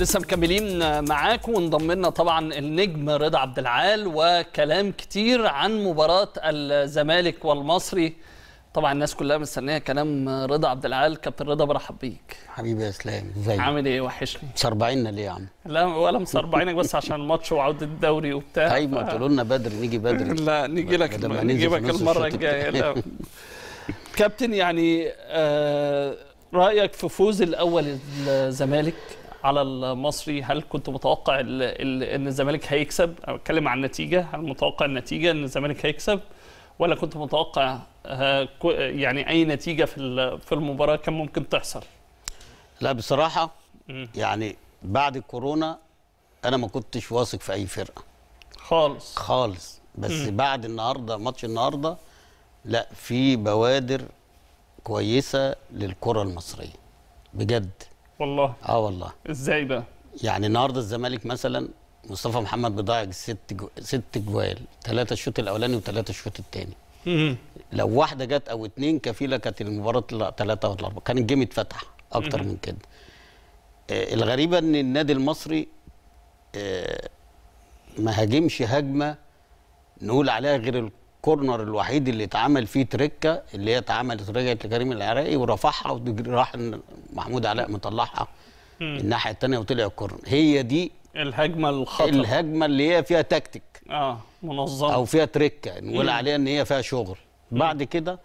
لسه مكملين معاك وانضم لنا طبعا النجم رضا عبد العال وكلام كتير عن مباراه الزمالك والمصري طبعا الناس كلها مستنيه كلام رضا عبد العال كابتن رضا برحب بيك حبيبي يا اسلام ازيك عامل ايه وحشني مصربعيننا ليه يا عم لا ولا مصربعينك بس عشان الماتش وعوده الدوري وبتاع طيب ما تقولوا لنا بدري نيجي بدري لا نيجي لك نجيبك المره الجايه كابتن يعني آه رايك في فوز الاول الزمالك على المصري هل كنت متوقع ان الزمالك هيكسب او اتكلم عن النتيجه هل متوقع النتيجه ان الزمالك هيكسب ولا كنت متوقع آه، يعني اي نتيجه في في المباراه كان ممكن تحصل لا بصراحه يعني بعد الكورونا انا ما كنتش واثق في اي فرقه خالص خالص بس م. بعد النهارده ماتش النهارده لا في بوادر كويسه للكره المصريه بجد والله اه والله ازاي بقى يعني النهارده الزمالك مثلا مصطفى محمد بيضيع ست جو... ست جوال ثلاثه الشوط الاولاني وثلاثه الشوط الثاني لو واحده جت او اتنين كفيله كانت المباراه ثلاثه ولا اربعه كان الجيم اتفتح اكتر من كده آه الغريبه ان النادي المصري آه ما هاجمش هجمه نقول عليها غير الكورنر الوحيد اللي اتعمل فيه تركه اللي هي اتعملت رجعت لكريم العراقي ورفعها وراح محمود علاء مطلعها الناحيه الثانيه وطلع الكورنر هي دي الهجمه الخطر الهجمه اللي هي فيها تكتيك اه منظمه او فيها تركه نقول عليها ان هي فيها شغل بعد كده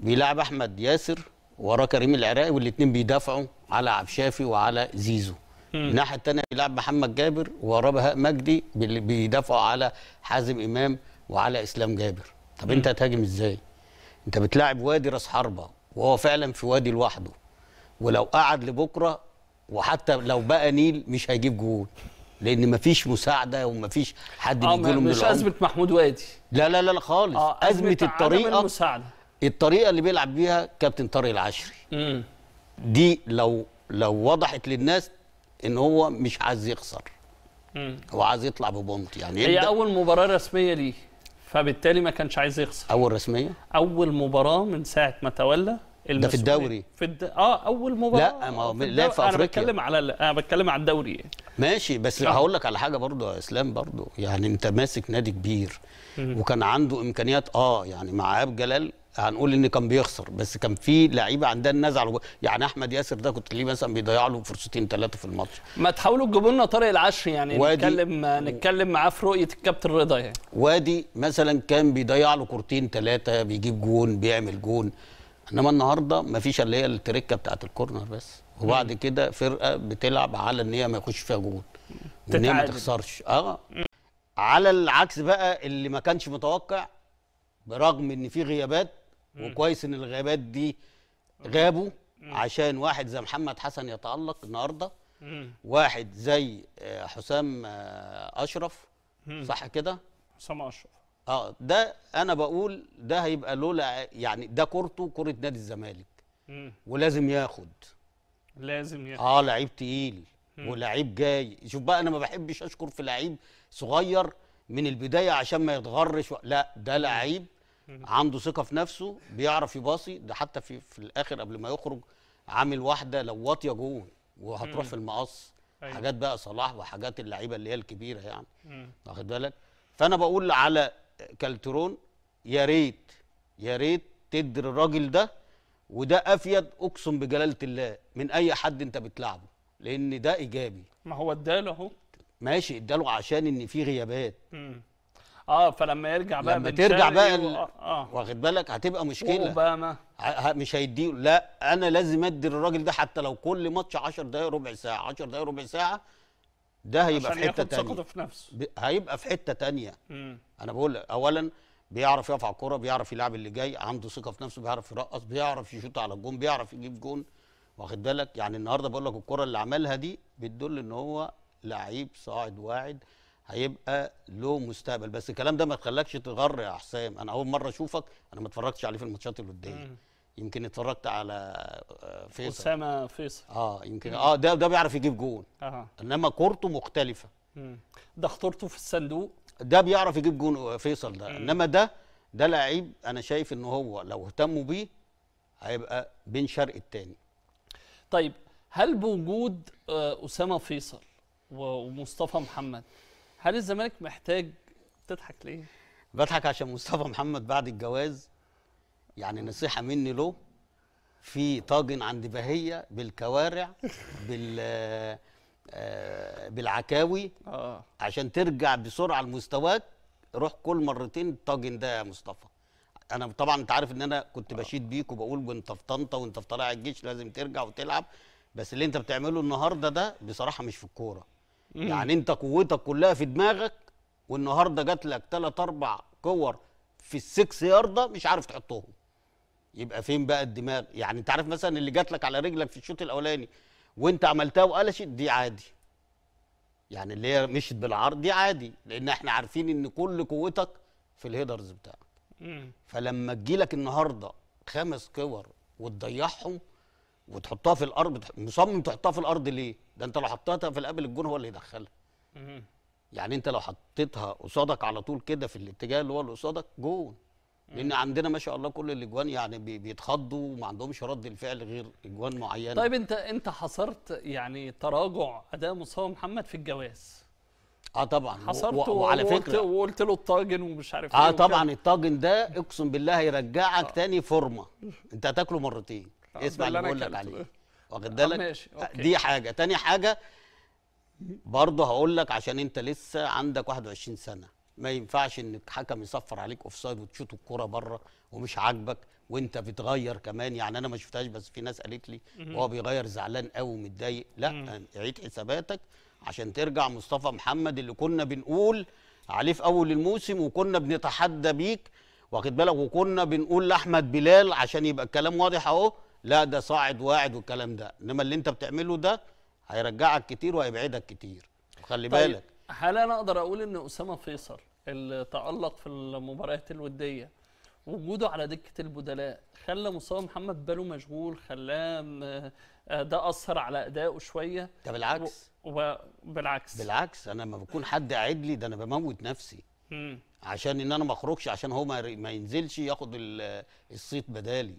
بيلعب احمد ياسر وراه كريم العراقي والاثنين بيدافعوا على عبشافي وعلى زيزو الناحيه الثانيه بيلعب محمد جابر وراه بهاء مجدي بيدافعوا على حازم امام وعلى اسلام جابر طب م. انت هتهاجم ازاي انت بتلاعب وادي راس حربه وهو فعلا في وادي لوحده ولو قعد لبكره وحتى لو بقى نيل مش هيجيب جول لان مفيش مساعده ومفيش حد آه، بيجي له من مش ازمه محمود وادي لا لا لا خالص آه ازمه, أزمة الطريقه المساعده الطريقه اللي بيلعب بيها كابتن طارق العشري م. دي لو لو وضحت للناس ان هو مش عايز يخسر مم. هو عايز يطلع ببونت يعني هي اول مباراه رسميه ليه فبالتالي ما كانش عايز يخسر اول رسميه اول مباراه من ساعه ما تولى ده في الدوري في الد... اه اول مباراه لا ما هو لا في افريقيا انا بتكلم على انا بتكلم على الدوري يعني. ماشي بس آه. هقول لك على حاجه برضه يا اسلام برضه يعني انت ماسك نادي كبير وكان عنده امكانيات اه يعني مع عاب جلال هنقول ان كان بيخسر بس كان في لعيبه عندها النزعه يعني احمد ياسر ده كنت ليه مثلا بيضيع له فرصتين ثلاثه في الماتش ما تحاولوا تجيبوا لنا طارق العشري يعني وادي نتكلم نتكلم معاه في رؤيه الكابتن رضا يعني وادي مثلا كان بيضيع له كورتين ثلاثه بيجيب جون بيعمل جون انما النهارده ما فيش اللي هي التركه بتاعت الكورنر بس وبعد كده فرقه بتلعب على ان هي ما يخش فيها جون ان هي ما تخسرش اه على العكس بقى اللي ما كانش متوقع برغم ان في غيابات وكويس ان الغابات دي غابوا عشان واحد زي محمد حسن يتالق النهارده واحد زي آه، حسام آه، اشرف صح كده حسام اشرف اه ده انا بقول ده هيبقى لولا يعني ده كورته كوره نادي الزمالك ولازم ياخد لازم ياخد اه لعيب تقيل ولعيب جاي شوف بقى انا ما بحبش اشكر في لعيب صغير من البدايه عشان ما يتغرش و... لا ده لعيب عنده ثقه في نفسه بيعرف يباصي ده حتى في في الاخر قبل ما يخرج عامل واحده لو واطيه جون وهتروح في المقص أيوة. حاجات بقى صلاح وحاجات اللعيبه اللي هي الكبيره يعني واخد بالك فانا بقول على كالترون يا ريت يا ريت تدر الراجل ده وده افيد اقسم بجلاله الله من اي حد انت بتلعبه لان ده ايجابي ما هو اداله اهو ماشي اداله عشان ان في غيابات مم. اه فلما يرجع بقى لما ترجع بقى ال... و... آه،, آه. واخد بالك هتبقى مشكله اوباما ه... مش هيديه لا انا لازم ادي للراجل ده حتى لو كل ماتش 10 دقايق ربع ساعه 10 دقايق ربع ساعه ده هيبقى في حته ثانيه في نفسه ب... هيبقى في حته ثانيه انا بقول اولا بيعرف يقف على الكوره بيعرف يلعب اللي جاي عنده ثقه في نفسه بيعرف يرقص بيعرف يشوط على الجون بيعرف يجيب جون واخد بالك يعني النهارده بقول لك الكره اللي عملها دي بتدل ان هو لعيب صاعد واعد هيبقى له مستقبل بس الكلام ده ما تخلكش تغر يا حسام انا اول مره اشوفك انا ما اتفرجتش عليه في الماتشات الوديه يمكن اتفرجت على آه، فيصل اسامه فيصل اه يمكن اه ده ده بيعرف يجيب جون آه. انما كورته مختلفه مم. ده خطورته في الصندوق ده بيعرف يجيب جون آه، فيصل ده مم. انما ده ده لعيب انا شايف ان هو لو اهتموا بيه هيبقى بين شرق التاني طيب هل بوجود آه، اسامه فيصل ومصطفى محمد هل الزمالك محتاج تضحك ليه؟ بضحك عشان مصطفى محمد بعد الجواز يعني نصيحه مني له في طاجن عند بهيه بالكوارع بال آه، آه، بالعكاوي آه. عشان ترجع بسرعه لمستواك روح كل مرتين الطاجن ده يا مصطفى انا طبعا انت عارف ان انا كنت آه. بشيد بيك وبقول وانت في طنطا وانت في طلائع الجيش لازم ترجع وتلعب بس اللي انت بتعمله النهارده ده بصراحه مش في الكوره يعني انت قوتك كلها في دماغك والنهارده جات لك ثلاث اربع كور في السكس يارده مش عارف تحطهم يبقى فين بقى الدماغ يعني انت عارف مثلا اللي جات لك على رجلك في الشوط الاولاني وانت عملتها وقلشت دي عادي يعني اللي هي مشت بالعرض دي عادي لان احنا عارفين ان كل قوتك في الهيدرز بتاعك فلما تجيلك النهارده خمس كور وتضيعهم وتحطها في الارض مصمم تحطها في الارض ليه؟ ده انت لو حطيتها في الابل الجون هو اللي يدخلها. يعني انت لو حطيتها قصادك على طول كده في الاتجاه اللي هو اللي قصادك جون. لان عندنا ما شاء الله كل الاجوان يعني بيتخضوا وما عندهمش رد الفعل غير اجوان معينه. طيب انت انت حصرت يعني تراجع اداء مصطفى محمد في الجواز. اه طبعا حصرته وعلى فكره وقلت له الطاجن ومش عارف إيه اه طبعا الطاجن ده اقسم بالله هيرجعك آه. تاني فورمه انت هتاكله مرتين. اسمع اللي بقول لك عليه آه، واخد بالك آه، دي حاجه تاني حاجه برضه هقول لك عشان انت لسه عندك 21 سنه ما ينفعش ان الحكم يصفر عليك اوفسايد وتشوط الكوره بره ومش عاجبك وانت بتغير كمان يعني انا ما شفتهاش بس في ناس قالت لي وهو بيغير زعلان قوي ومتضايق لا يعني عيد حساباتك عشان ترجع مصطفى محمد اللي كنا بنقول عليه في اول الموسم وكنا بنتحدى بيك واخد بالك وكنا بنقول لاحمد بلال عشان يبقى الكلام واضح اهو لا ده صاعد واعد والكلام ده انما اللي انت بتعمله ده هيرجعك كتير وهيبعدك كتير خلي طيب بالك هل انا اقدر اقول ان اسامه فيصل اللي تالق في المباريات الوديه وجوده على دكه البدلاء خلى مصطفى محمد باله مشغول خلاه ده اثر على ادائه شويه ده بالعكس وبالعكس بالعكس انا لما بكون حد قاعد لي ده انا بموت نفسي امم عشان ان انا ما اخرجش عشان هو ما ينزلش ياخد الصيت بدالي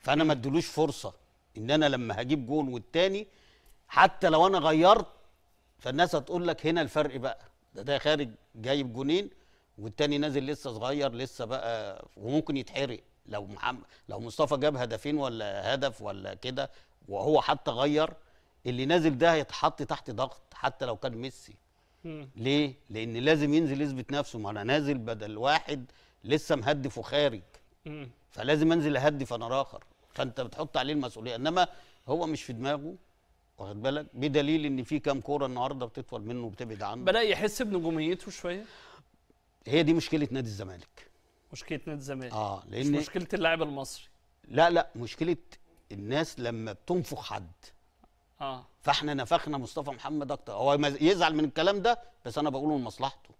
فانا ما ادلوش فرصه ان انا لما هجيب جون والتاني حتى لو انا غيرت فالناس هتقول لك هنا الفرق بقى ده ده خارج جايب جونين والتاني نازل لسه صغير لسه بقى وممكن يتحرق لو محمد لو مصطفى جاب هدفين ولا هدف ولا كده وهو حتى غير اللي نازل ده هيتحط تحت ضغط حتى لو كان ميسي ليه؟ لأن لازم ينزل يثبت نفسه ما أنا نازل بدل واحد لسه مهدف وخارج فلازم أنزل أهدف أنا آخر فأنت بتحط عليه المسؤولية إنما هو مش في دماغه واخد بالك بدليل ان في كام كوره النهارده بتطول منه وبتبعد عنه بدا يحس بنجوميته شويه هي دي مشكله نادي الزمالك مشكله نادي الزمالك اه لان مش مشكله اللاعب المصري لا لا مشكله الناس لما بتنفخ حد اه فاحنا نفخنا مصطفى محمد اكتر هو يزعل من الكلام ده بس انا بقوله لمصلحته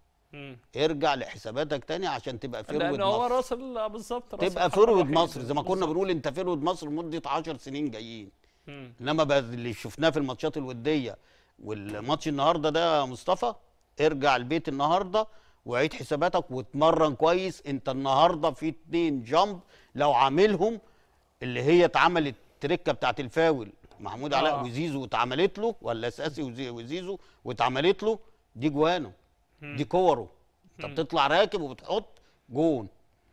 ارجع لحساباتك تاني عشان تبقى فيرود مصر هو راس آه، بالظبط تبقى فيرود مصر زي ما كنا بنقول انت فيرود مصر لمده 10 سنين جايين انما اللي شفناه في الماتشات الوديه والماتش النهارده ده يا مصطفى ارجع البيت النهارده وعيد حساباتك واتمرن كويس انت النهارده في اتنين جامب لو عاملهم اللي هي اتعملت تركه بتاعت الفاول محمود آه. علاء وزيزو واتعملت له ولا اساسي وزيزو واتعملت له دي جوانه دي كوره انت بتطلع راكب وبتحط جون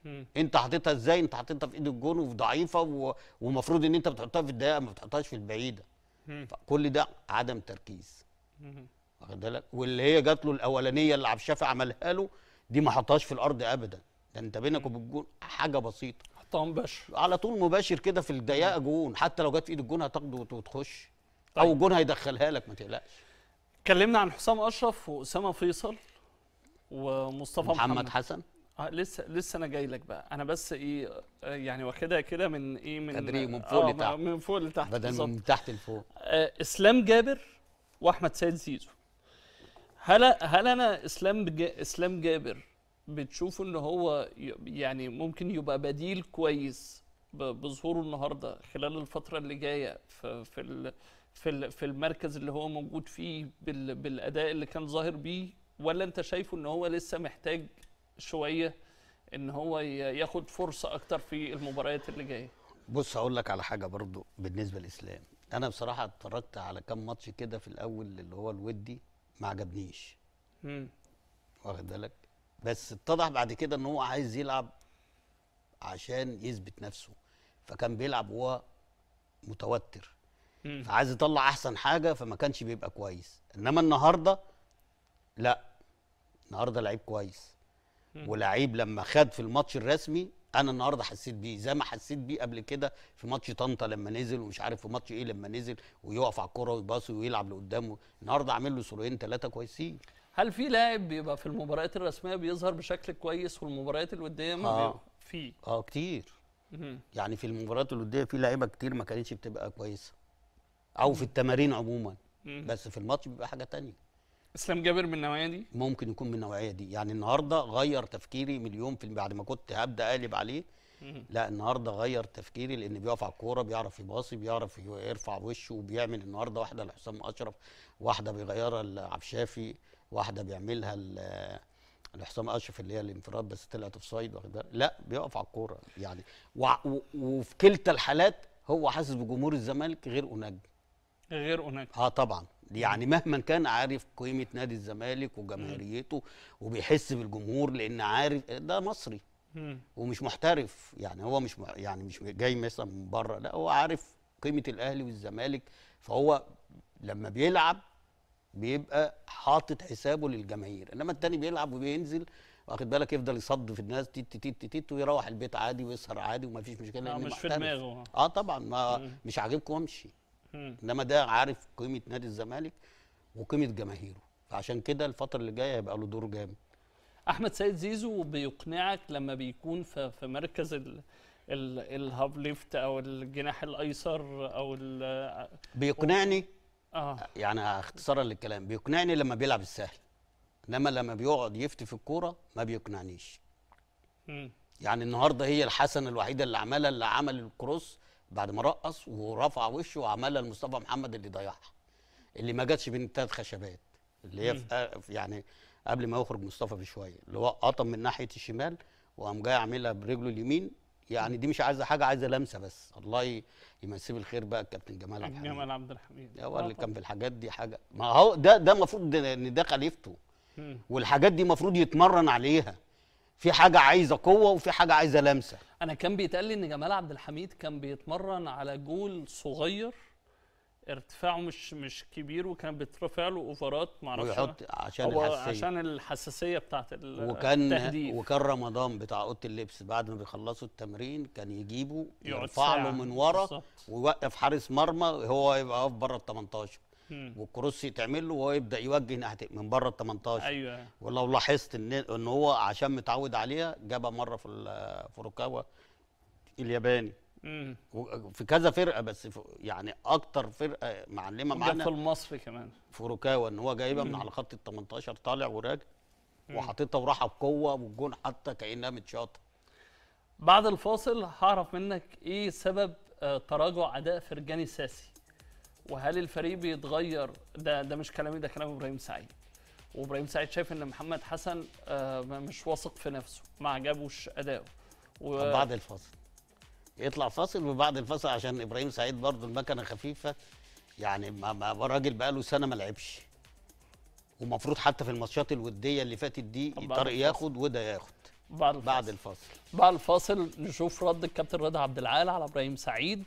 مم. انت حطيتها ازاي انت حطيتها في ايد الجون وفي ضعيفه ومفروض ان انت بتحطها في الدقيقه ما بتحطهاش في البعيده كل ده عدم تركيز واخد بالك واللي هي جات له الاولانيه اللي عبد الشافي عملها له دي ما حطهاش في الارض ابدا ده انت بينك وبين الجون حاجه بسيطه خطه مباشر على طول مباشر كده في الدقيقه جون حتى لو جت في ايد الجون هتاخده وتخش طيب. او الجون هيدخلها لك ما تقلقش اتكلمنا عن حسام اشرف واسامه فيصل ومصطفى محمد, محمد حسن آه لسه لسه انا جاي لك بقى انا بس ايه آه، يعني واخدها كده من ايه من تدريج من آه، فوق آه لتحت من فوق لتحت بدل من تحت لفوق آه اسلام جابر واحمد سيد زيزو هل هل انا اسلام اسلام جابر بتشوف ان هو يعني ممكن يبقى بديل كويس بظهوره النهارده خلال الفتره اللي جايه في في في المركز اللي هو موجود فيه بالاداء اللي كان ظاهر بيه ولا انت شايفه ان هو لسه محتاج شويه ان هو ياخد فرصه اكتر في المباريات اللي جايه بص هقول لك على حاجه برضو بالنسبه لاسلام انا بصراحه اتفرجت على كام ماتش كده في الاول اللي هو الودي ما عجبنيش واخد بالك بس اتضح بعد كده ان هو عايز يلعب عشان يثبت نفسه فكان بيلعب وهو متوتر فعايز يطلع احسن حاجه فما كانش بيبقى كويس انما النهارده لا النهارده لعيب كويس ولعيب لما خد في الماتش الرسمي انا النهارده حسيت بيه زي ما حسيت بيه قبل كده في ماتش طنطا لما نزل ومش عارف في ماتش ايه لما نزل ويقف على الكوره ويباصي ويلعب لقدامه النهارده عامل له سولوين ثلاثه كويسين هل في لاعب بيبقى في المباريات الرسميه بيظهر بشكل كويس والمباريات الوديه ما آه. في اه كتير يعني في المباريات الوديه في لعيبه كتير ما كانتش بتبقى كويسه او في التمارين عموما بس في الماتش بيبقى حاجه تانية اسلام جابر من النوعيه دي ممكن يكون من النوعيه دي يعني النهارده غير تفكيري مليون في بعد ما كنت هبدا اقلب عليه لا النهارده غير تفكيري لان بيقف على الكوره بيعرف يباصي بيعرف يرفع وشه وبيعمل النهارده واحده لحسام اشرف واحده بيغيرها لعبد الشافي واحده بيعملها الحسام اشرف اللي هي الانفراد بس طلعت اوف سايد واخد بالك لا بيقف على الكوره يعني وفي كلتا الحالات هو حاسس بجمهور الزمالك غير اناج غير اناج اه طبعا يعني مهما كان عارف قيمه نادي الزمالك وجماهيريته وبيحس بالجمهور لان عارف ده مصري ومش محترف يعني هو مش يعني مش جاي مثلا من بره لا هو عارف قيمه الاهلي والزمالك فهو لما بيلعب بيبقى حاطط حسابه للجماهير انما التاني بيلعب وبينزل واخد بالك يفضل يصد في الناس تيت تيت تيت ويروح البيت عادي ويسهر عادي ومفيش مشكله آه مش في دماغه اه طبعا ما مم. مش عاجبكم امشي انما ده عارف قيمه نادي الزمالك وقيمه جماهيره فعشان كده الفتره اللي جايه هيبقى له دور جامد احمد سيد زيزو بيقنعك لما بيكون في مركز ال الهاب ليفت او الجناح الايسر او بيقنعني اه يعني اختصارا للكلام بيقنعني لما بيلعب السهل انما لما بيقعد يفتي في الكوره ما بيقنعنيش يعني النهارده هي الحسنه الوحيده اللي عملها اللي عمل الكروس بعد ما رقص ورفع وشه وعملها لمصطفى محمد اللي ضيعها اللي ما جاتش بين الثلاث خشبات اللي هي في يعني قبل ما يخرج مصطفى بشويه اللي هو قطم من ناحيه الشمال وقام جاي عاملها برجله اليمين يعني دي مش عايزه حاجه عايزه لمسه بس الله يمسيه بالخير بقى الكابتن جمال عبد الحميد جمال عبد الحميد هو اللي كان في الحاجات دي حاجه ما هو ده ده المفروض ان ده خليفته والحاجات دي المفروض يتمرن عليها في حاجه عايزه قوه وفي حاجه عايزه لمسه انا كان بيتقال لي ان جمال عبد الحميد كان بيتمرن على جول صغير ارتفاعه مش مش كبير وكان بيترفع له اوفرات معرفش ويحط عشان الحساسيه عشان الحساسيه بتاعت وكان التهديف. وكان رمضان بتاع اوضه اللبس بعد ما بيخلصوا التمرين كان يجيبه يرفع له من ورا ويوقف حارس مرمى هو يبقى واقف بره ال 18 والكروس يتعمل له وهو يبدا يوجه ناحيه من بره ال 18 ايوه ولو لاحظت ان ان هو عشان متعود عليها جابها مره في فوروكاوا الياباني في كذا فرقه بس يعني اكتر فرقه معلمه معانا في المصري كمان فروكاوا ان هو جايبها من على خط ال 18 طالع وراجع وحاططها وراحه بقوه والجون حتى كانها متشاطه بعد الفاصل هعرف منك ايه سبب آه، تراجع اداء فرجاني ساسي وهل الفريق بيتغير ده ده مش كلامي ده كلام ابراهيم سعيد وابراهيم سعيد شايف ان محمد حسن آه، مش واثق في نفسه ما عجبوش اداؤه و... بعد الفاصل يطلع فاصل وبعد الفاصل عشان ابراهيم سعيد برضه المكنه خفيفه يعني ما راجل بقى له سنه ما لعبش ومفروض حتى في الماتشات الوديه اللي فاتت دي طارق ياخد وده ياخد بعد الفاصل. بعد الفاصل بعد الفاصل نشوف رد الكابتن رضا عبد العال على ابراهيم سعيد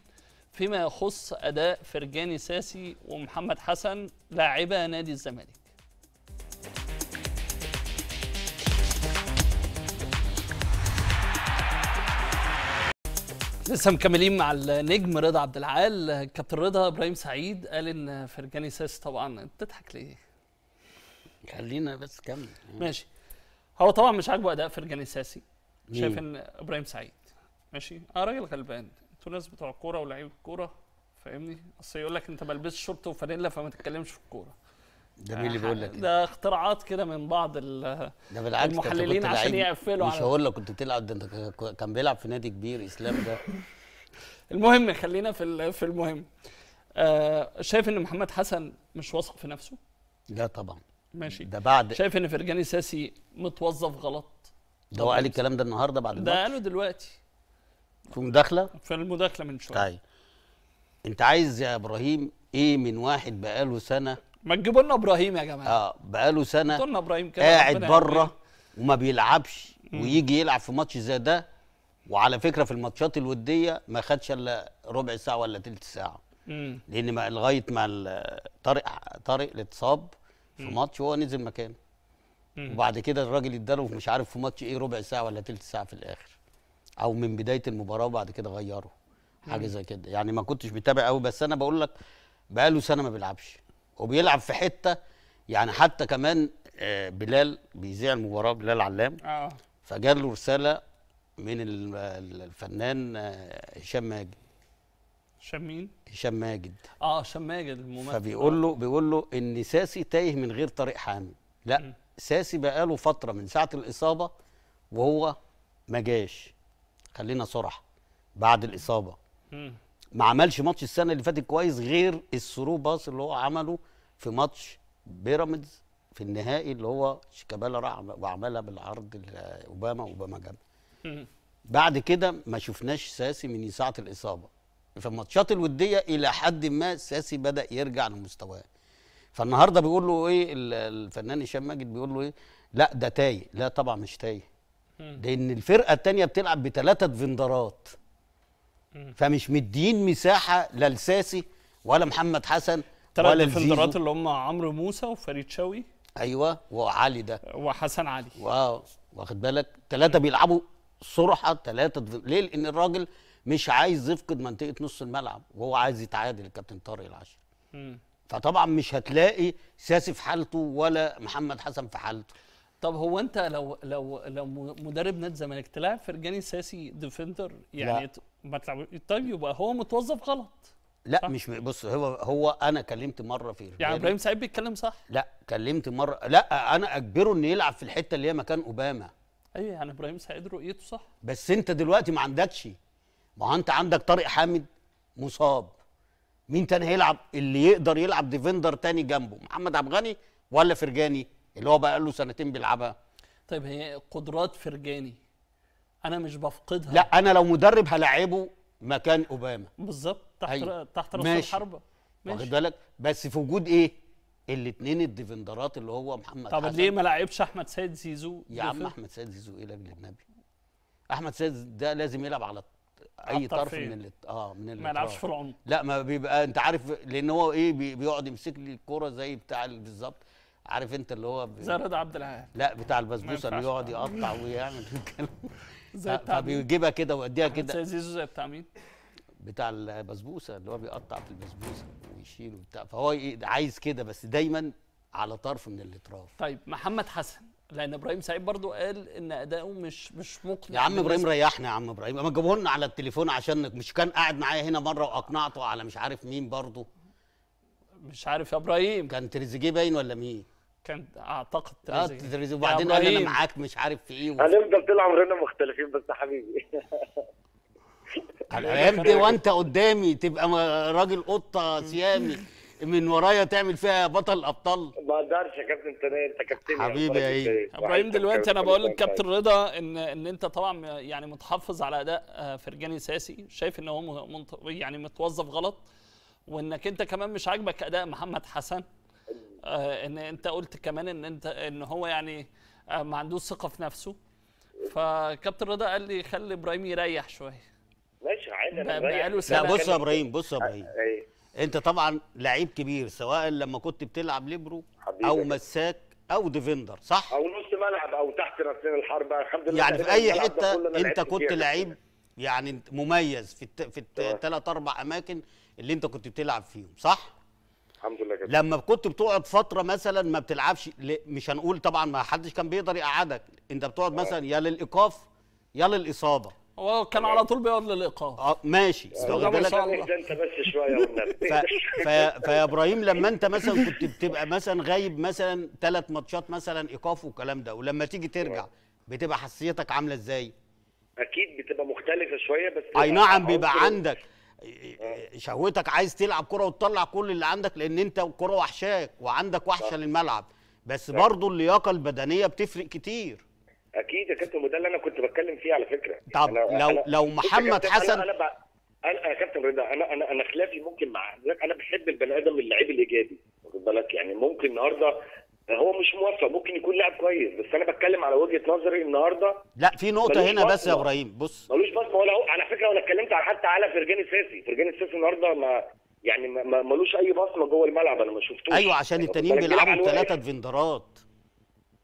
فيما يخص اداء فرجاني ساسي ومحمد حسن لاعبا نادي الزمالك لسه مكملين مع النجم رضا عبد العال كابتن رضا ابراهيم سعيد قال ان فرجاني ساس طبعا انت بتضحك ليه؟ خلينا بس كمل ماشي هو طبعا مش عاجبه اداء فرجاني ساسي شايف ان ابراهيم سعيد ماشي اه راجل غلبان انتوا ناس بتوع كوره ولاعيبه كوره فاهمني؟ اصل يقول لك انت ما لبستش شورت وفانيلا فما تتكلمش في الكوره ده مين اللي بيقول لك ده اختراعات كده من بعض ده بالعكس المحللين عشان يقفلوا مش هقول لك كنت بتلعب ده انت كان بيلعب في نادي كبير اسلام ده المهم خلينا في في المهم آه شايف ان محمد حسن مش واثق في نفسه لا طبعا ماشي ده بعد شايف ان فرجاني ساسي متوظف غلط ده هو قال الكلام ده النهارده بعد ده قاله دلوقتي في مداخله في المداخله من شويه طيب انت عايز يا ابراهيم ايه من واحد بقاله سنه ما تجيبوا لنا ابراهيم يا جماعه اه بقاله سنه قلنا ابراهيم كده قاعد بره وما بيلعبش ويجي يلعب في ماتش زي ده وعلى فكره في الماتشات الوديه ما خدش الا ربع ساعه ولا تلت ساعه مم. لان ما لغايه ما طارق طارق اتصاب في ماتش وهو نزل مكانه وبعد كده الراجل اداله مش عارف في ماتش ايه ربع ساعه ولا تلت ساعه في الاخر او من بدايه المباراه وبعد كده غيره حاجه زي كده يعني ما كنتش بتابع قوي بس انا بقول لك بقاله سنه ما بيلعبش وبيلعب في حته يعني حتى كمان آه، بلال بيذيع المباراه بلال علام اه فجات له رساله من الفنان آه، هشام ماجد هشام مين؟ هشام ماجد اه هشام ماجد الممثل فبيقول له بيقول له ان ساسي تايه من غير طريق حامي لا م. ساسي له فتره من ساعه الاصابه وهو ما جاش خلينا صرح بعد الاصابه م. ما عملش ماتش السنه اللي فاتت كويس غير الثرو باس اللي هو عمله في ماتش بيراميدز في النهائي اللي هو شيكابالا راح وعملها بالعرض لاوباما اوباما جابها بعد كده ما شفناش ساسي من ساعه الاصابه في الماتشات الوديه الى حد ما ساسي بدا يرجع لمستواه فالنهارده بيقول له ايه الفنان هشام ماجد بيقول له ايه لا ده تايه لا طبعا مش تايه لان الفرقه الثانيه بتلعب بثلاثه ديفندرات فمش مدين مساحه لا لساسي ولا محمد حسن ولا الفلدرات اللي هم عمرو موسى وفريد شوي ايوه وعلي ده وحسن علي واو واخد بالك ثلاثه بيلعبوا صرحه ثلاثه ليه لان الراجل مش عايز يفقد منطقه نص الملعب وهو عايز يتعادل الكابتن طارق العاشر فطبعا مش هتلاقي ساسي في حالته ولا محمد حسن في حالته طب هو انت لو لو لو مدرب نادي الزمالك تلاعب فرجاني ساسي ديفندر يعني لا. ما طيب يبقى هو متوظف غلط لا صح؟ مش بص هو هو انا كلمت مره في يعني ابراهيم سعيد بيتكلم صح لا كلمت مره لا انا اجبره انه يلعب في الحته اللي هي مكان اوباما ايوه يعني ابراهيم سعيد رؤيته صح بس انت دلوقتي ما عندكش ما انت عندك طارق حامد مصاب مين تاني هيلعب اللي يقدر يلعب ديفندر تاني جنبه محمد عبد الغني ولا فرجاني اللي هو بقى له سنتين بيلعبها طيب هي قدرات فرجاني انا مش بفقدها لا انا لو مدرب هلاعبه مكان اوباما بالظبط تحت أيوه. تحت راس الحربه ماشي واخد بالك بس في وجود ايه الاثنين الديفندرات اللي هو محمد طب حسن. ليه ما لعبش احمد سيد زيزو يا عم احمد سيد زيزو ايه لاجل النبي احمد سيد ده لازم يلعب على اي طرف من الت... اه من ما يلعبش في العمق لا ما بيبقى انت عارف لان هو ايه بي... بيقعد يمسك لي الكوره زي بتاع بالظبط عارف انت اللي هو ب... زي رضا عبد العال لا بتاع البسبوسه اللي يقعد يقطع ويعمل زي بتاع فبيجيبها كده ويوديها كده زي زيزو زي بتاع مين؟ بتاع البسبوسه اللي هو بيقطع في البسبوسه ويشيل وبتاع فهو عايز كده بس دايما على طرف من الاطراف طيب محمد حسن لان ابراهيم سعيد برضو قال ان اداؤه مش مش مقنع يا عم ابراهيم ريحنا يا عم ابراهيم اما جابوه لنا على التليفون عشان مش كان قاعد معايا هنا مره واقنعته على مش عارف مين برضو مش عارف يا ابراهيم كان تريزيجيه باين ولا مين كان اعتقد اه وبعدين قال انا معاك مش عارف في ايه هنفضل طول عمرنا مختلفين بس حبيبي على الايام دي وانت قدامي تبقى راجل قطه سيامي من ورايا تعمل فيها بطل ابطال ما اقدرش يا كابتن يعني، إيه. تاني انت كابتن حبيبي يا ايه ابراهيم دلوقتي انا بقول للكابتن رضا ان ان انت طبعا يعني متحفظ على اداء آه، فرجاني ساسي شايف ان هو يعني متوظف غلط وانك انت كمان مش عاجبك اداء محمد حسن آه، ان انت قلت كمان ان انت ان هو يعني آه، ما عندوش ثقه في نفسه فكابتن رضا قال لي خلي ابراهيم يريح شويه ماشي عادي انا لا بص يا ابراهيم بص يا ابراهيم آه، إيه؟ انت طبعا لعيب كبير سواء لما كنت بتلعب ليبرو او مساك او ديفندر صح او نص ملعب او تحت راسين الحرب الحمد لله يعني في اي حته انت كنت لعيب يعني مميز في الت... في الثلاث اربع اماكن اللي انت كنت بتلعب فيهم صح الحمد لله جدا لما كنت بتقعد فتره مثلا ما بتلعبش مش هنقول طبعا ما حدش كان بيقدر يقعدك انت بتقعد آه. مثلا يا للايقاف يا للاصابه هو كان على طول بيقعد للايقاف اه ماشي بس بالك ده انت بس شويه والنبي فيا ابراهيم لما انت مثلا كنت بتبقى مثلا غايب مثلا ثلاث ماتشات مثلا ايقاف والكلام ده ولما تيجي ترجع آه. بتبقى حسيتك عامله ازاي؟ اكيد بتبقى مختلفه شويه بس اي نعم بيبقى عندك إيه، شهوتك عايز تلعب كرة وتطلع كل اللي عندك لان انت الكرة وحشاك وعندك وحشة للملعب بس برضه اللياقة البدنية بتفرق كتير اكيد يا كابتن وده اللي انا كنت بتكلم فيه على فكره يعني طب أنا لو أنا لو محمد حسن انا انا انا يا كابتن رضا انا انا انا خلافي ممكن مع حضرتك انا بحب البني ادم اللعيب الايجابي واخد بالك يعني ممكن النهارده هو مش موفق ممكن يكون لاعب كويس بس انا بتكلم على وجهه نظري النهارده لا في نقطه هنا بس يا ابراهيم بص ملوش بصمه ولا هو انا تعالى فرجاني ساسي فرجاني ساسي النهارده ما يعني ما ملوش اي بصمه جوه الملعب انا ما شفتوش ايوه عشان يعني التانيين بيلعبوا ثلاثه ديفندرات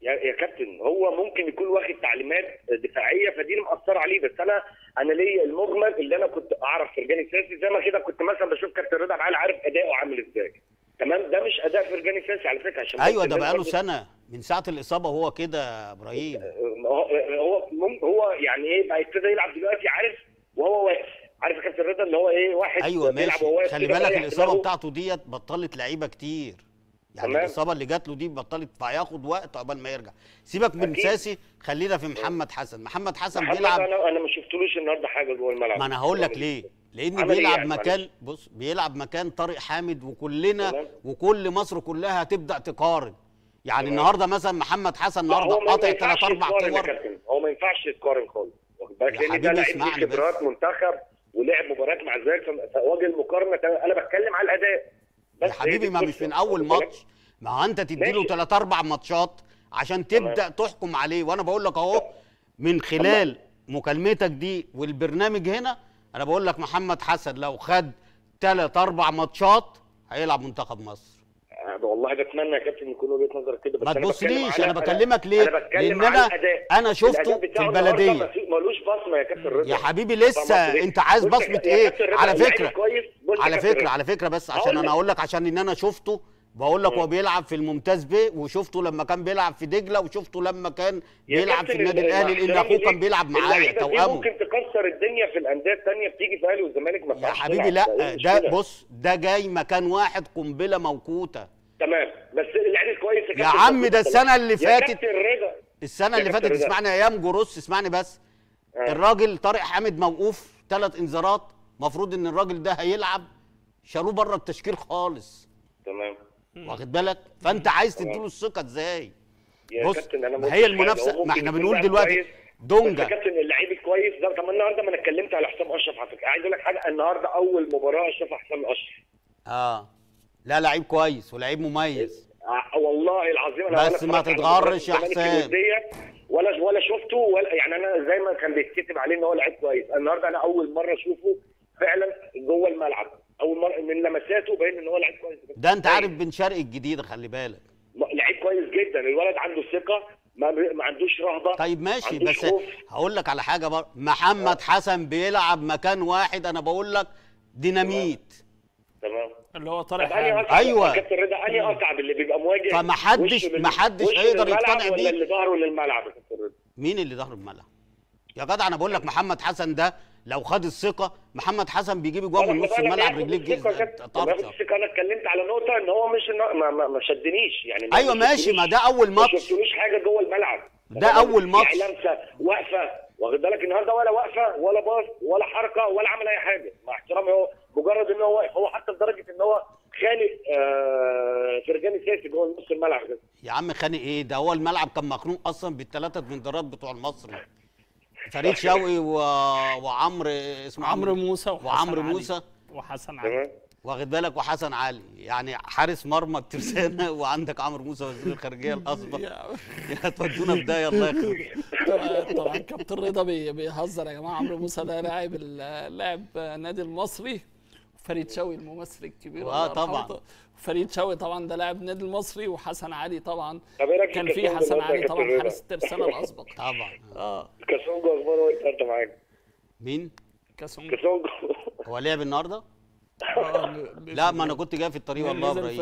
يا يا كابتن هو ممكن يكون واخد تعليمات دفاعيه فدي اللي مأثره عليه بس انا انا ليا المجمل اللي انا كنت اعرف فرجاني ساسي زي ما كده كنت مثلا بشوف كابتن رضا عبد عارف اداؤه عامل ازاي تمام ده مش اداء فرجاني ساسي على فكره عشان ايوه ده بقاله سنه من ساعه الاصابه هو كده يا ابراهيم آه، آه، هو هو يعني ايه بقى يبتدي يلعب دلوقتي عارف وهو واقف عارف يا كابتن رضا اللي هو ايه واحد ايوه ماشي خلي بالك الاصابه بتاعته ديت بطلت لعيبه كتير يعني تمام. الاصابه اللي جات له دي بطلت فياخد وقت عقبال ما يرجع سيبك من أكيد. ساسي خلينا في محمد حسن محمد حسن محمد بيلعب انا انا ما شفتلوش النهارده حاجه جوه الملعب ما انا هقول لك ليه لان إيه بيلعب يعني مكان بص بيلعب مكان طارق حامد وكلنا تمام. وكل مصر كلها هتبدا تقارن يعني تمام. النهارده مثلا محمد حسن النهارده قاطع ثلاث اربع كور هو ما ينفعش يتقارن خالص واخد بالك لان ده لعيب خبرات منتخب ولعب مباريات مع الزمالك فواجه المقارنه انا بتكلم على الاداء بس يا حبيبي ما مش من اول ماتش ما انت تديله ثلاث اربع ماتشات عشان تبدا تحكم عليه وانا بقول لك اهو من خلال مكالمتك دي والبرنامج هنا انا بقول لك محمد حسن لو خد ثلاث اربع ماتشات هيلعب منتخب مصر واحده والله بتمنى يا كابتن يكون وجهه نظرك كده بس ما تبصليش انا بكلمك ليه؟ أنا بتكلم لان انا انا شفته في البلديه ملوش بصمه يا كابتن رضا يا حبيبي لسه انت عايز بصمه ايه؟ على يعني فكره على فكره على فكره بس عشان انا اقول لك عشان ان انا شفته بقول لك هو بيلعب في الممتاز بيه وشفته لما كان بيلعب في دجله وشفته لما كان بيلعب في النادي الاهلي لان اخوه كان بيلعب معايا توامه ممكن تكسر الدنيا في الانديه الثانيه بتيجي في الاهلي والزمالك ما يا حبيبي لا ده بص ده جاي مكان واحد قنبله موقوته تمام بس اللعيب يعني الكويس يا عم ده السنه اللي فاتت السنه اللي فاتت اسمعني يا يام جروس اسمعني بس آه. الراجل طارق حامد موقوف ثلاث انذارات المفروض ان الراجل ده هيلعب شالوه بره التشكيل خالص تمام واخد بالك فانت عايز تديله الثقه ازاي بص ما هي المنافسه ما احنا بنقول دلوقتي دونجا يا كابتن اللعيب الكويس ده طب النهارده ما انا اتكلمت على حسام اشرف على فكره عايز اقول لك حاجه النهارده اول مباراه اشرف حسام اشرف اه لا لعيب كويس ولعيب مميز آه، والله العظيم انا بس ما تتغرش يا حسام ولا ولا شفته ولا يعني انا زي ما كان بيتكتب عليه ان هو لعيب كويس النهارده انا اول مره اشوفه فعلا جوه الملعب اول مره من لمساته باين ان هو لعيب كويس ده انت عارف طيب. بن شرقي الجديد خلي بالك لعيب كويس جدا الولد عنده ثقه ما, ما عندوش رهبه طيب ماشي بس هقول لك على حاجه بر... محمد آه. حسن بيلعب مكان واحد انا بقول لك ديناميت تمام اللي هو طارق ايوه كابتن رضا انهي اصعب اللي بيبقى مواجه فما حدش ما حدش هيقدر يقتنع بيه اللي ظهره للملعب يا كابتن رضا مين اللي ظهره للملعب؟ يا جدع انا بقول لك محمد حسن ده لو خد الثقه محمد حسن بيجيب جوه من نص الملعب رجليه جدا الثقه انا اتكلمت على نقطه ان هو مش ما, ما, ما شدنيش يعني ايوه ماشي ما ده اول ماتش ما شفتوش حاجه جوه الملعب ده اول ماتش لمسه واقفه واخد بالك النهارده ولا واقفه ولا باص ولا حركه ولا عمل اي حاجه مع احترامي هو مجرد ان هو واقف هو حتى لدرجه ان هو خانق آه، فرجاني ساسي جوه نص الملعب ده يا عم خانق ايه ده هو الملعب كان مخنوق اصلا بالثلاثه بندرات بتوع المصري فريد شوقي و... وعمرو اسمه عمرو موسى وعمرو موسى وحسن علي واخد بالك وحسن علي يعني حارس مرمى الترسانه وعندك عمرو موسى وزير الخارجيه الاصبر يا تودونا في ده يخليك يخرب طبعا كابتن رضا بيهزر يا جماعه عمرو موسى ده لاعب لاعب النادي المصري فريد شوقي الممثل الكبير اه طبعا فريد شوقي طبعا ده لاعب النادي المصري وحسن علي طبعا إيه كان في حسن علي طبعا حارس الترسانه الاسبق طبعا اه كاسونجو اخباره ايه النهارده معاك؟ مين؟ كاسونجو كاسونجو هو لعب النهارده؟ آه، لا ما انا كنت جاي في الطريق والله ابراهيم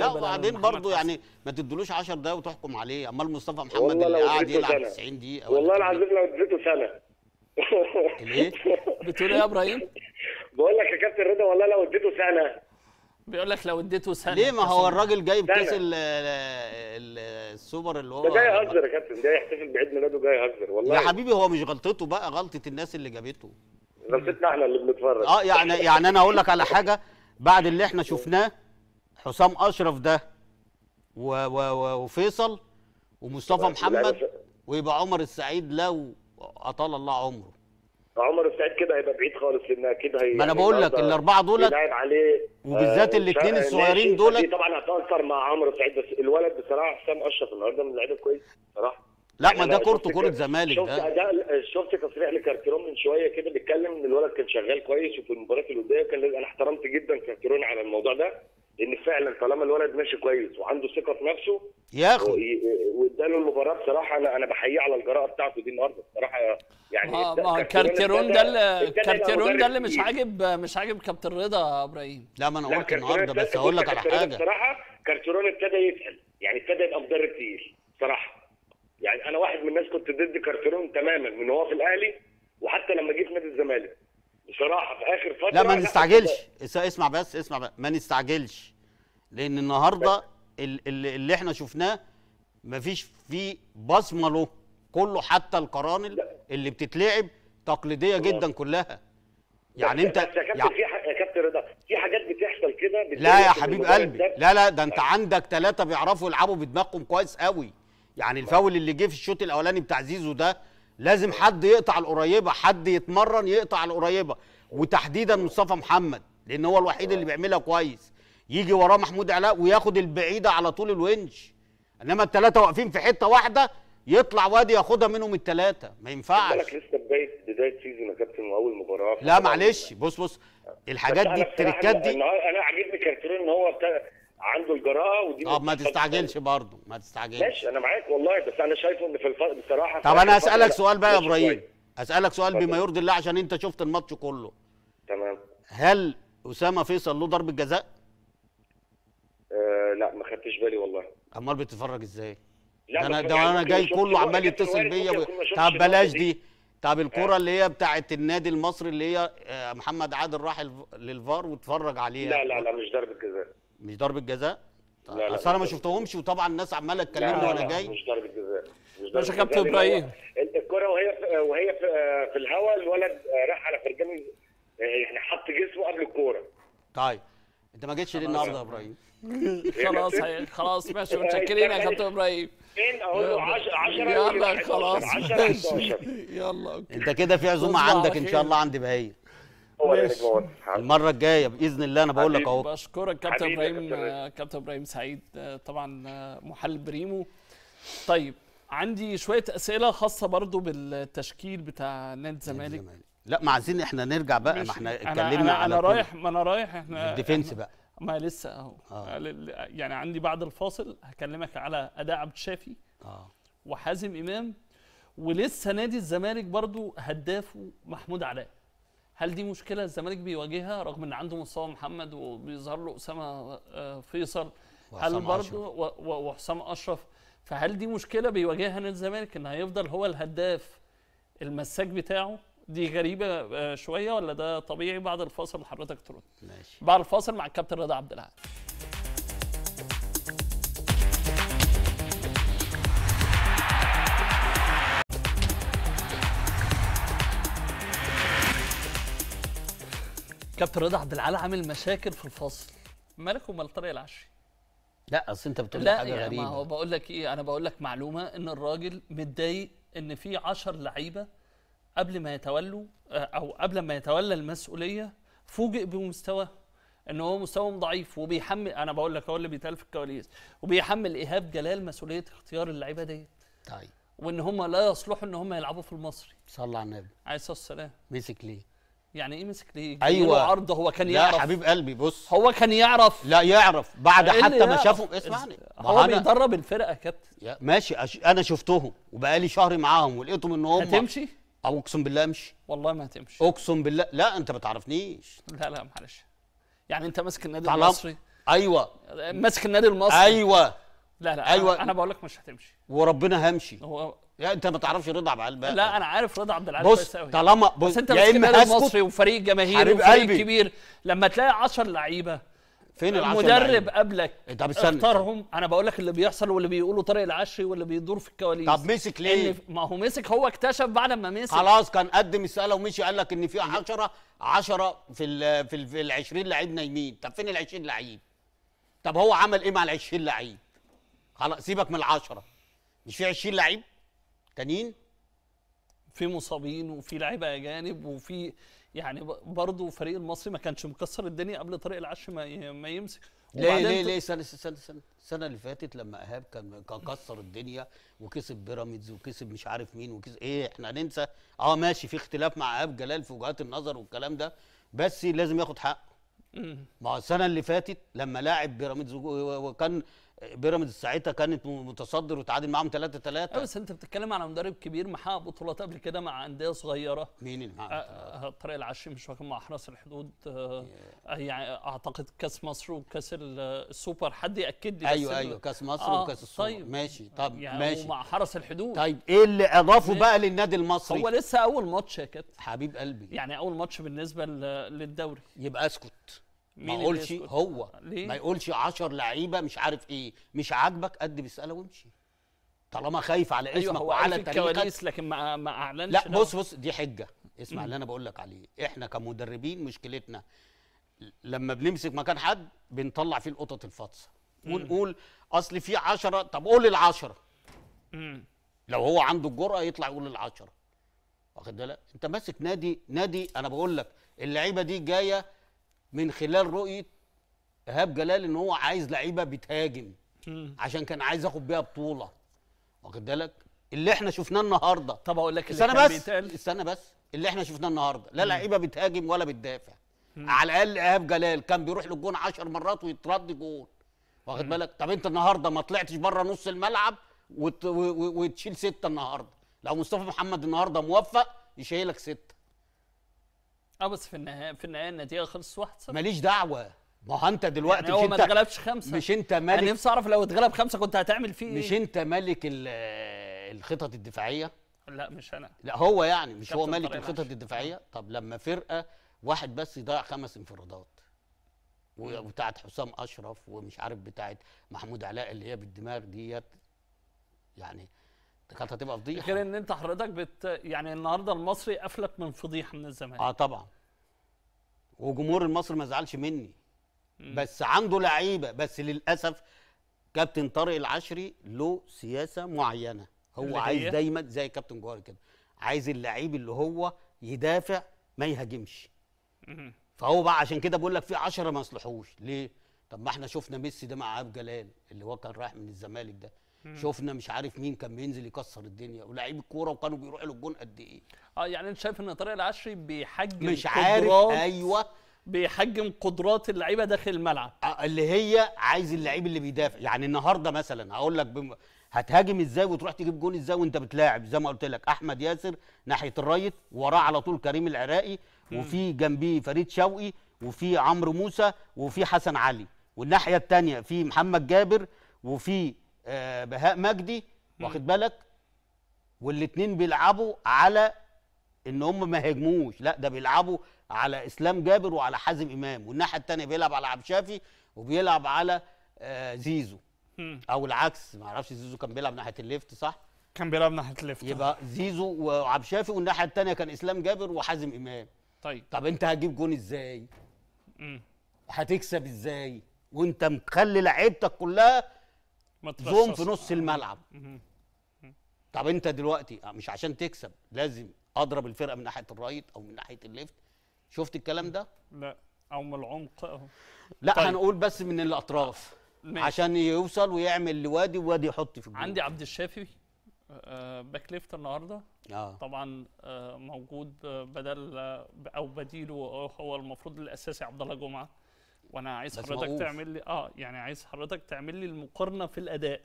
لا وبعدين برضه يعني ما تدلوش 10 دقايق وتحكم عليه امال مصطفى محمد اللي قاعد يلعب 90 دقيقه والله العظيم لو اديته سنه الايه؟ بتقول ايه يا ابراهيم؟ بقول لك يا كابتن رضا والله لو اديته سنه بيقول لك لو اديته سنه ليه ما هو الراجل جايب كاس السوبر اللي هو ده جاي يهزر يا كابتن جاي يحتفل بعيد ميلاده جاي يهزر والله يا حبيبي هو مش غلطته بقى غلطه الناس اللي جابته غلطتنا احنا اللي بنتفرج اه يعني يعني انا اقول لك على حاجه بعد اللي احنا شفناه حسام اشرف ده و و و وفيصل ومصطفى محمد ويبقى عمر السعيد لو اطال الله عمره عمر السعيد كده هيبقى بعيد خالص لان اكيد هي ما انا يعني بقول لك الاربعه دولت لاعب عليه وبالذات آه، الاثنين الصغيرين دولت طبعا هتاثر مع عمر السعيد بس الولد بصراحه حسام اشرف النهارده من اللعيبه الكويسه بصراحه لا يعني ما ده كورته كوره زمالك ده شفت اداء شفت تصريح لكارتيرون من شويه كده بيتكلم ان الولد كان شغال كويس وفي المباريات اللي قدام كان انا احترمت جدا كارتيرون على الموضوع ده ان فعلا طالما الولد ماشي كويس وعنده ثقه في نفسه ياخد واداله المباراه بصراحه انا انا بحييه على الجراءه بتاعته دي النهارده بصراحه يعني آه، ما ما كارتيرون ده اللي كارتيرون ده اللي مش عاجب مش عاجب كابتن رضا يا ابراهيم لا ما انا قلت النهارده بس هقول لك على حاجه بصراحه كارتيرون ابتدى يسال يعني ابتدى يبقى مدرب تقيل بصراحه يعني انا واحد من الناس كنت ضد كارتيرون تماما من هو في الاهلي وحتى لما جه في نادي الزمالك بصراحه في اخر فتره لا ما نستعجلش اسمع بس اسمع بقى ما نستعجلش لان النهارده اللي, اللي احنا شفناه ما فيش فيه بصمه له كله حتى القرانل اللي بتتلعب تقليديه جدا كلها يعني انت بس يا كابتن يعني... يا كابتن رضا في حاجات بتحصل كده لا يا حبيب قلبي لا لا ده انت عندك ثلاثه بيعرفوا يلعبوا بدماغهم كويس قوي يعني الفاول اللي جه في الشوط الاولاني بتاع زيزو ده لازم حد يقطع القريبه حد يتمرن يقطع القريبه وتحديدا مصطفى محمد لان هو الوحيد اللي بيعملها كويس يجي وراه محمود علاء وياخد البعيده على طول الونش انما الثلاثه واقفين في حته واحده يطلع وادي ياخدها منهم الثلاثه ما ينفعش لسه بدايه بدايه سيزون يا كابتن واول مباراه لا معلش بص بص الحاجات دي التريكات دي انا عاجبني كارتيرون ان هو عنده الجراءه ودي طب ما تستعجلش برضه ما تستعجلش ماشي انا معاك والله بس انا شايفه ان في الف... بصراحه طب انا اسالك سؤال بقى يا ابراهيم اسالك سؤال بما يرضي الله عشان انت شفت الماتش كله تمام هل اسامه فيصل له ضربه جزاء؟ آه لا ما خدتش بالي والله امال بتتفرج ازاي؟ لا انا ده انا يعني جاي كله عمال يتصل بيا و... طب بلاش دي طب آه. الكره اللي هي بتاعه النادي المصري اللي هي آه، محمد عادل راح للفار واتفرج عليها لا لا لا مش ضربه جزاء مش ضربه جزاء لا لا اصل انا ما شفتهمش وطبعا الناس عماله تكلمني وانا جاي مش ضربه جزاء يا كابتن ابراهيم الكره وهي وهي في, الهواء الولد راح على فرجاني يعني حط جسمه قبل الكوره طيب انت ما جيتش ليه النهارده يا ابراهيم خلاص خلاص ماشي متشكرين يا كابتن ابراهيم فين اقول له 10 يلا خلاص يلا انت كده في عزومه عندك ان شاء الله عند بهيه هو اللي المره الجايه باذن الله انا بقول لك اهو بشكرك كابتن ابراهيم كابتن ابراهيم سعيد طبعا محل بريمو طيب عندي شويه اسئله خاصه برضو بالتشكيل بتاع نادي الزمالك لا ما عايزين احنا نرجع بقى ما احنا اتكلمنا انا, على أنا رايح ما انا رايح احنا الديفنس بقى ما لسه اهو آه. آه، يعني عندي بعد الفاصل هكلمك على اداء عبد الشافي اه وحازم امام ولسه نادي الزمالك برضو هدافه محمود علاء هل دي مشكله الزمالك بيواجهها رغم ان عنده مصطفى محمد وبيظهر له اسامه آه، فيصل هل برضه وحسام اشرف فهل دي مشكله بيواجهها نادي الزمالك ان هيفضل هو الهداف المساك بتاعه دي غريبه آه، شويه ولا ده طبيعي بعد الفاصل حضرتك ترد ماشي بعد الفاصل مع الكابتن رضا عبد العال كابتن رضا عبد العال عامل مشاكل في الفصل مالك ومال طارق العشري لا اصل انت بتقول لي حاجه يعني غريبه ما هو بقول لك ايه انا بقول لك معلومه ان الراجل متضايق ان في 10 لعيبه قبل ما يتولوا آه، او قبل ما يتولى المسؤوليه فوجئ بمستوى ان هو مستوى ضعيف وبيحمل انا بقول لك هو اللي بيتقال في الكواليس وبيحمل ايهاب جلال مسؤوليه اختيار اللعيبه ديت طيب وان هم لا يصلحوا ان هم يلعبوا في المصري صلى على النبي عليه الصلاه والسلام مسك ليه يعني ايه مسك ليه ايوه عرض هو كان يعرف لا حبيب قلبي بص هو كان يعرف لا يعرف بعد إيه حتى ما شافهم اسمعني هو بيدرب الفرقه يا كابتن ماشي أش... انا شفتهم وبقالي شهر معاهم ولقيتهم ان هم هتمشي او اقسم بالله امشي والله ما هتمشي اقسم بالله لا انت ما تعرفنيش لا لا معلش يعني انت ماسك النادي المصري ايوه ماسك النادي المصري ايوه لا لا ايوه انا بقول لك مش هتمشي وربنا همشي هو يا انت ما تعرفش رضا عبد العال بقى لا انا عارف رضا عبد العال بص طالما بص بس انت يا اما مصري وفريق جماهير وفريق قلبي. كبير لما تلاقي 10 لعيبه فين ال المدرب قبلك طب استنى اختارهم انا بقول لك اللي بيحصل واللي بيقولوا طارق العشري واللي بيدور في الكواليس طب مسك ليه؟ ما هو مسك هو اكتشف بعد ما مسك خلاص كان قدم السؤال ومشي قال لك ان في 10 10 في الـ في, ال في ال 20 لعيب نايمين طب فين ال 20 لعيب؟ طب هو عمل ايه مع ال 20 لعيب؟ خلاص سيبك من ال 10 مش في 20 لعيب؟ تانيين في مصابين وفي لعيبه اجانب وفي يعني برضه فريق المصري ما كانش مكسر الدنيا قبل طريق العش ما يمسك ليه ليه ليه سنة, سنة, سنة, السنه اللي فاتت لما ايهاب كان كان كسر الدنيا وكسب بيراميدز وكسب مش عارف مين وكسب ايه احنا هننسى اه ماشي في اختلاف مع ايهاب جلال في وجهات النظر والكلام ده بس لازم ياخد حقه ما السنه اللي فاتت لما لاعب بيراميدز وكان بيراميدز ساعتها كانت متصدر وتعادل معاهم 3 3 أيوة، بس انت بتتكلم على مدرب كبير محقق بطولات قبل كده مع انديه صغيره مين اللي معاه؟ طارق العشري مش فاكر مع حرس الحدود آه يعني اعتقد كاس مصر وكاس السوبر حد ياكد لي ايوه ايوه كاس مصر آه وكاس السوبر طيب ماشي طب يعني ماشي ومع حرس الحدود طيب ايه اللي اضافه بقى للنادي المصري؟ هو لسه اول ماتش يا كابتن حبيب قلبي يعني اول ماتش بالنسبه للدوري يبقى اسكت ما اقولش هو ليه؟ ما يقولش 10 لعيبه مش عارف ايه مش عاجبك قد بساله وامشي طالما خايف على أيوة، اسمك أيوة هو وعلى تاريخك لكن ما, ما اعلنش لا بص بص دي حجه اسمع اللي انا بقول لك عليه احنا كمدربين مشكلتنا لما بنمسك مكان حد بنطلع فيه القطط الفاطسه ونقول اصل في 10 طب قول ال10 لو هو عنده الجرأه يطلع يقول ال10 واخد بالك انت ماسك نادي نادي انا بقول لك اللعيبه دي جايه من خلال رؤيه ايهاب جلال ان هو عايز لعيبه بتهاجم عشان كان عايز ياخد بيها بطوله واخد بالك اللي احنا شفناه النهارده طب اقول لك اللي بس استنى بس اللي احنا شفناه النهارده لا لعيبه بتهاجم ولا بتدافع على الاقل ايهاب جلال كان بيروح للجون 10 مرات ويترد جون واخد بالك طب انت النهارده ما طلعتش بره نص الملعب وت... و... و... وتشيل سته النهارده لو مصطفى محمد النهارده موفق يشيلك سته اه بس في النهايه في النهايه النتيجه خلصت 1-0 ماليش دعوه ما هو انت دلوقتي يعني هو ما اتغلبش خمسه مش انت مالك انا نفسي اعرف لو اتغلب خمسه كنت هتعمل فيه مش إيه؟ انت مالك الخطط الدفاعيه لا مش انا لا هو يعني مش هو مالك الخطط الدفاعيه طب لما فرقه واحد بس يضيع خمس انفرادات وبتاعت حسام اشرف ومش عارف بتاعت محمود علاء اللي هي بالدماغ ديت يعني كانت هتبقى فضيحه غير ان انت حضرتك بت يعني النهارده المصري افلت من فضيحه من الزمالك اه طبعا وجمهور المصري ما زعلش مني م. بس عنده لعيبه بس للاسف كابتن طارق العشري له سياسه معينه هو عايز دايما زي كابتن جوهري كده عايز اللعيب اللي هو يدافع ما يهاجمش فهو بقى عشان كده بقول لك في 10 ما يصلحوش ليه طب ما احنا شفنا ميسي ده مع عاب جلال اللي هو كان رايح من الزمالك ده شفنا مش عارف مين كان بينزل يكسر الدنيا ولاعيب الكوره وكانوا بيروحوا للجون قد ايه اه يعني انت شايف ان طارق العشري بيحجم مش عارف ايوه بيحجم قدرات اللعيبه داخل الملعب آه، اللي هي عايز اللعيب اللي بيدافع يعني النهارده مثلا هقول لك بم... هتهاجم ازاي وتروح تجيب جون ازاي وانت بتلاعب زي ما قلت لك احمد ياسر ناحيه الرايت وراه على طول كريم العراقي وفي جنبيه فريد شوقي وفي عمرو موسى وفي حسن علي والناحيه الثانيه في محمد جابر وفي آه، بهاء مجدي واخد بالك والاثنين بيلعبوا على ان هم ما هاجموش لا ده بيلعبوا على اسلام جابر وعلى حازم امام والناحيه الثانيه بيلعب على عبد شافي وبيلعب على آه، زيزو او العكس ما اعرفش زيزو كان بيلعب ناحيه الليفت صح كان بيلعب ناحيه الليفت يبقى زيزو وعبد شافي والناحيه الثانيه كان اسلام جابر وحازم امام طيب طب انت هتجيب جون ازاي امم هتكسب ازاي وانت مخلي لعيبتك كلها زوم في نص الملعب طب انت دلوقتي آه، مش عشان تكسب لازم اضرب الفرقه من ناحيه الرايت او من ناحيه الليفت شفت الكلام ده لا او من العمق لا طيب. هنقول بس من الاطراف ماشي. عشان يوصل ويعمل لوادي ووادي يحط في الجول عندي عبد الشافي آه، باك ليفت النهارده آه. طبعا آه، موجود بدل او بديله هو المفروض الاساسي عبد الله جمعه وانا عايز حضرتك تعمل لي اه يعني عايز حضرتك تعمل لي المقارنه في الاداء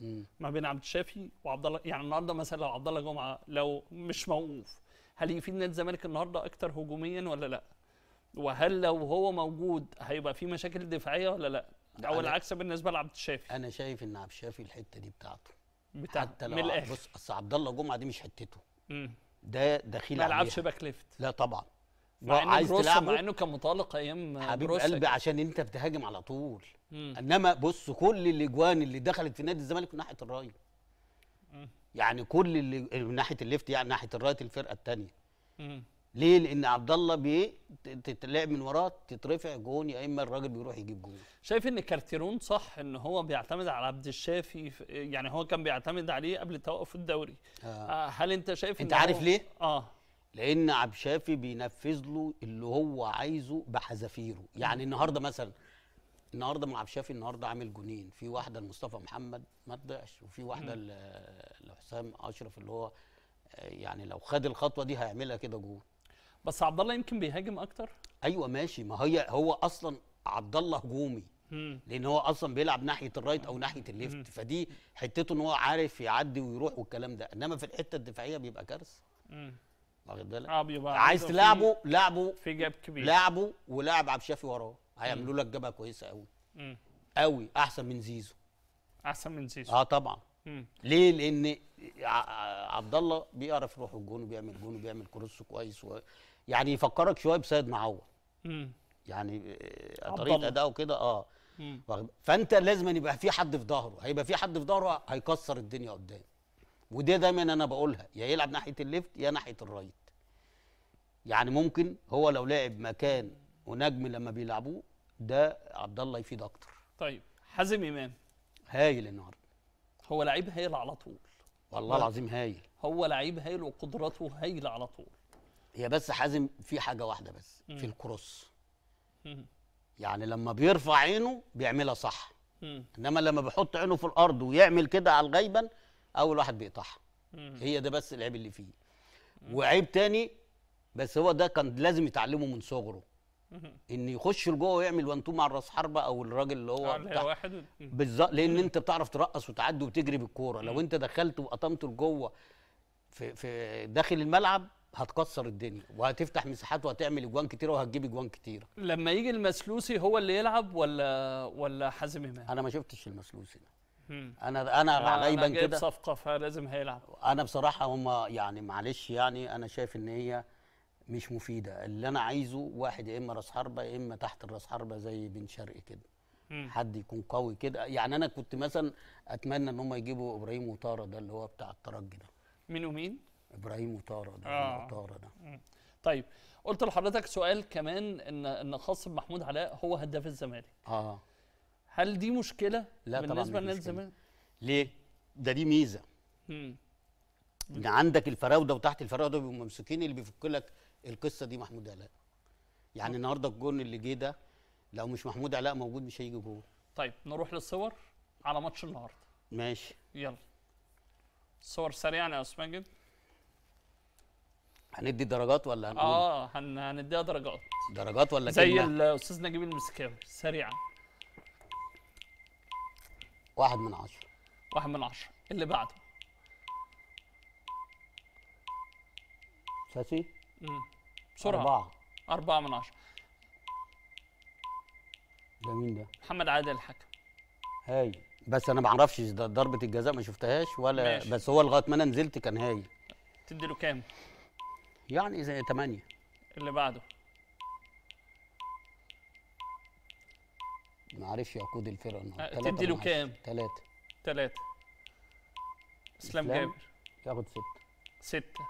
مم. ما بين عبد الشافي وعبد الله يعني النهارده مثلا لو عبد الله جمعه لو مش موقوف هل يفيد نادي الزمالك النهارده اكتر هجوميا ولا لا؟ وهل لو هو موجود هيبقى في مشاكل دفاعيه ولا لا؟ او العكس بالنسبه لعبد الشافي انا شايف ان عبد الشافي الحته دي بتاعته بتاع حتى لو من الاخر بص اصل عبد الله جمعه دي مش حتته مم. ده دخيل ما لعبش باك ليفت لا طبعا مع انه عايز مع انه كان مطالق ايام حبيب قلبي عشان انت بتهاجم على طول مم. انما بص كل الاجوان اللي دخلت في نادي الزمالك من ناحيه الراي يعني كل اللي من ناحيه الليفت يعني ناحيه الرايت الفرقه الثانيه ليه؟ لأن عبد الله تتلعب من وراه تترفع جون يا إما الراجل بيروح يجيب جون. شايف إن كارتيرون صح إن هو بيعتمد على عبد الشافي يعني هو كان بيعتمد عليه قبل توقف الدوري. آه. آه هل أنت شايف أنت عارف هو... ليه؟ آه لان عبد الشافي بينفذ له اللي هو عايزه بحذافيره يعني النهارده مثلا النهارده مع عبد الشافي النهارده عامل جونين في واحده لمصطفى محمد ما تضيعش وفي واحده لحسام اشرف اللي هو يعني لو خد الخطوه دي هيعملها كده جول بس عبد الله يمكن بيهاجم اكتر ايوه ماشي ما هي هو اصلا عبد الله هجومي لان هو اصلا بيلعب ناحيه الرايت او ناحيه الليفت فدي حتته ان هو عارف يعدي ويروح والكلام ده انما في الحته الدفاعيه بيبقى كارثه واخد بالك آه، عايز تلعبه لعبه في جاب كبير لعبه ولاعب عبد الشافي وراه هيعملوا لك جبهه كويسه قوي قوي احسن من زيزو احسن من زيزو اه طبعا مم. ليه لان عبد الله بيعرف يروح الجون وبيعمل جون وبيعمل كروس كويس و... يعني يفكرك شويه بسيد معوض يعني آه، طريقه اداؤه كده اه مم. فانت لازم يبقى في حد في ظهره هيبقى في حد في ظهره هيكسر الدنيا قدام ودي دايما انا بقولها يا يلعب ناحيه الليفت يا ناحيه الرايت يعني ممكن هو لو لعب مكان ونجم لما بيلعبوه ده عبد الله يفيد اكتر طيب حازم امام هايل النهارده هو لعيب هايل على طول والله العظيم هايل هو لعيب هايل وقدراته هايله على طول هي بس حازم في حاجه واحده بس مم. في الكروس مم. يعني لما بيرفع عينه بيعملها صح مم. انما لما بيحط عينه في الارض ويعمل كده على الغيبا اول واحد بيقطعها هي ده بس العيب اللي فيه وعيب تاني بس هو ده كان لازم يتعلمه من صغره ان يخش لجوه ويعمل وان مع الراس حربه او الراجل اللي هو بتاع واحد بالظبط لان انت بتعرف ترقص وتعدي وتجري بالكوره لو انت دخلت وقطمت لجوه في في داخل الملعب هتكسر الدنيا وهتفتح مساحات وهتعمل اجوان كتيره وهتجيب اجوان كتيره لما يجي المسلوسي هو اللي يلعب ولا ولا حازم امام انا ما شفتش المسلوسي ده انا انا يعني غالبا كده جايب صفقه فلازم هيلعب انا بصراحه هم يعني معلش يعني انا شايف ان هي مش مفيده اللي انا عايزه واحد يا اما راس حربه يا اما تحت الراس حربه زي بن شرقي كده حد يكون قوي كده يعني انا كنت مثلا اتمنى ان هم يجيبوا ابراهيم وطاره ده اللي هو بتاع الترجي ده مين ومين ابراهيم وطاره ده آه. وطاره ده مم. طيب قلت لحضرتك سؤال كمان ان ان خاص بمحمود علاء هو هداف الزمالك اه هل دي مشكله لا طبعا بالنسبه لنادي الزمالك ليه ده دي ميزه امم ان عندك الفراوده وتحت الفراوده بيبقوا ممسوكين اللي بيفك لك القصه دي محمود علاء يعني النهارده الجون اللي جه ده لو مش محمود علاء موجود مش هيجي جول طيب نروح للصور على ماتش النهارده ماشي يلا صور سريعا يا استاذ ماجد هندي درجات ولا هنقول؟ اه هنديها درجات درجات ولا زي الاستاذ نجيب المسكاوي سريعا واحد من عشرة واحد من عشرة اللي بعده ساسي امم بسرعة أربعة أربعة من عشرة ده مين ده؟ محمد عادل الحكم هاي بس أنا ما أعرفش ده ضربة الجزاء ما شفتهاش ولا ماشي. بس هو لغاية ما أنا نزلت كان هاي تدي له كام؟ يعني زي 8 اللي بعده ما عرفش عقود الفرقه النهارده أه، تدي له كام؟ ثلاثه ثلاثه اسلام جابر ياخد سته سته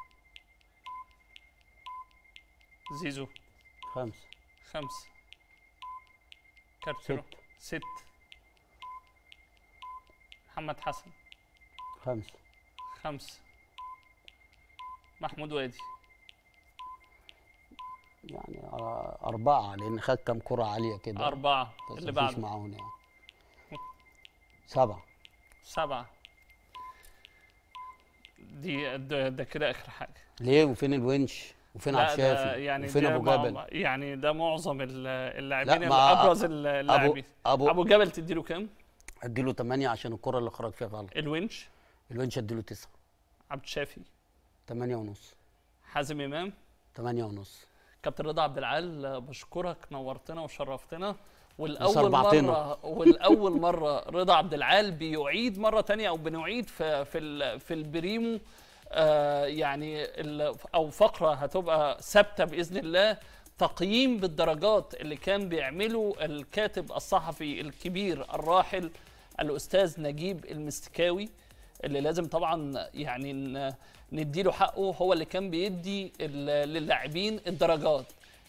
زيزو خمسه خمسه ستة ست محمد حسن خمسه خمسه محمود وادي يعني أربعة لأن خد كام كرة عالية كده أربعة اللي بعده مفيش معاهم يعني سبعة سبعة دي ده, ده كده آخر حاجة ليه وفين الونش؟ وفين عبد الشافي يعني وفين ابو جبل يعني ده معظم اللاعبين ابرز اللاعبين أبو, أبو, ابو جبل تديله كام اديله ثمانية عشان الكره اللي خرج فيها غلط الونش الونش اديله تسعة عبد الشافي ثمانية ونص حازم امام ثمانية ونص كابتن رضا عبد العال بشكرك نورتنا وشرفتنا والاول مره والاول مره رضا عبد العال بيعيد مره تانية او بنعيد في في في البريمو آه يعني او فقره هتبقى ثابته باذن الله تقييم بالدرجات اللي كان بيعمله الكاتب الصحفي الكبير الراحل الاستاذ نجيب المستكاوي اللي لازم طبعا يعني نديله حقه هو اللي كان بيدي للاعبين الدرجات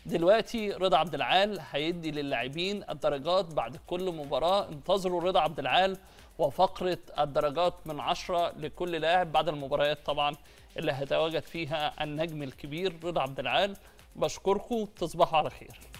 دلوقتي رضا عبد العال هيدي للاعبين الدرجات بعد كل مباراه انتظروا رضا عبد العال وفقره الدرجات من 10 لكل لاعب بعد المباريات طبعا اللي هيتواجد فيها النجم الكبير رضا عبد العال بشكركم تصبحوا على خير